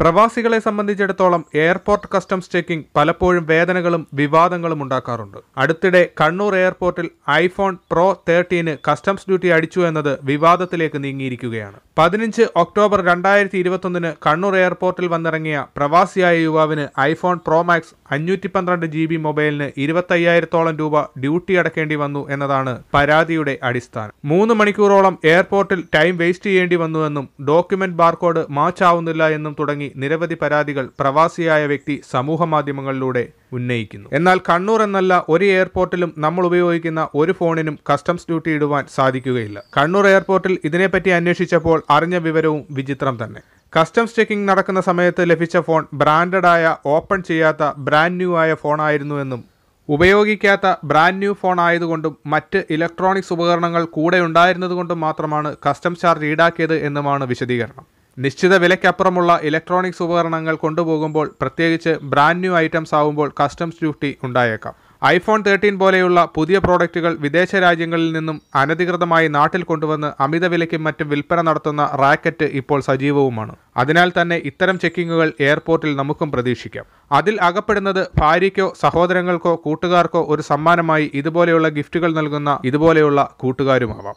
പ്രവാസികളെ സംബന്ധിച്ചിടത്തോളം airport customs checking പലപ്പോഴും വേദനകളും വിവാദങ്ങളും ഉണ്ടാക്കാറുണ്ട് അടുത്തിടെ കണ്ണൂർ എയർപോർട്ടിൽ iPhone pro thirteen customs duty അടിച്ചു എന്നത് വിവാദത്തിലേക്ക് നീങ്ങിയിരിക്കുകയാണ് പതിനഞ്ച് ഒക്ടോബർ രണ്ടായിരത്തി ഇരുപത്തൊന്നിന് കണ്ണൂർ എയർപോർട്ടിൽ വന്നിറങ്ങിയ പ്രവാസിയായ യുവാവിന് ഐഫോൺ പ്രോ മാക്സ് അഞ്ഞൂറ്റി പന്ത്രണ്ട് ജി ബി മൊബൈലിന് ഇരുപത്തയ്യായിരത്തോളം രൂപ ഡ്യൂട്ടി അടക്കേണ്ടി വന്നു എന്നതാണ് പരാതിയുടെ അടിസ്ഥാനം മൂന്ന് മണിക്കൂറോളം എയർപോർട്ടിൽ ടൈം വേസ്റ്റ് ചെയ്യേണ്ടി വന്നുവെന്നും ഡോക്യുമെന്റ് ബാർകോഡ് മാച്ച് ആവുന്നില്ല എന്നും തുടങ്ങി തുടങ്ങി നിരവധി പരാതികൾ പ്രവാസിയായ വ്യക്തി സമൂഹമാധ്യമങ്ങളിലൂടെ ഉന്നയിക്കുന്നു എന്നാൽ കണ്ണൂർ എന്നല്ല ഒരു എയർപോർട്ടിലും നമ്മൾ ഉപയോഗിക്കുന്ന ഒരു ഫോണിനും കസ്റ്റംസ് ഡ്യൂട്ടി ഇടുവാൻ സാധിക്കുകയില്ല കണ്ണൂർ എയർപോർട്ടിൽ ഇതിനെപ്പറ്റി അന്വേഷിച്ചപ്പോൾ അറിഞ്ഞ വിവരവും വിചിത്രം തന്നെ കസ്റ്റംസ് ചെക്കിംഗ് നടക്കുന്ന സമയത്ത് ലഭിച്ച ഫോൺ ബ്രാൻഡഡായ ഓപ്പൺ ചെയ്യാത്ത ബ്രാൻഡ് ന്യൂ ആയ എന്നും ഉപയോഗിക്കാത്ത ബ്രാൻഡ് ന്യൂ ഫോൺ ആയതുകൊണ്ടും മറ്റ് ഇലക്ട്രോണിക്സ് ഉപകരണങ്ങൾ കൂടെ ഉണ്ടായിരുന്നതുകൊണ്ടും മാത്രമാണ് കസ്റ്റംസ് ചാർജ് ഈടാക്കിയത് എന്നുമാണ് വിശദീകരണം നിശ്ചിത വിലയ്ക്കപ്പുറമുള്ള ഇലക്ട്രോണിക്സ് ഉപകരണങ്ങൾ കൊണ്ടുപോകുമ്പോൾ പ്രത്യേകിച്ച് ബ്രാൻഡ് ന്യൂ ഐറ്റംസ് ആവുമ്പോൾ കസ്റ്റംസ് ഡ്യൂട്ടി ഉണ്ടായേക്കാം ഐഫോൺ തേർട്ടീൻ പോലെയുള്ള പുതിയ പ്രോഡക്റ്റുകൾ വിദേശ രാജ്യങ്ങളിൽ നിന്നും അനധികൃതമായി നാട്ടിൽ കൊണ്ടുവന്ന് അമിത വിലയ്ക്കും മറ്റും വിൽപ്പന നടത്തുന്ന റാക്കറ്റ് ഇപ്പോൾ സജീവവുമാണ് അതിനാൽ തന്നെ ഇത്തരം ചെക്കിങ്ങുകൾ എയർപോർട്ടിൽ നമുക്കും പ്രതീക്ഷിക്കാം അതിൽ അകപ്പെടുന്നത് ഭാര്യയ്ക്കോ സഹോദരങ്ങൾക്കോ കൂട്ടുകാർക്കോ ഒരു സമ്മാനമായി ഇതുപോലെയുള്ള ഗിഫ്റ്റുകൾ നൽകുന്ന ഇതുപോലെയുള്ള കൂട്ടുകാരുമാവാം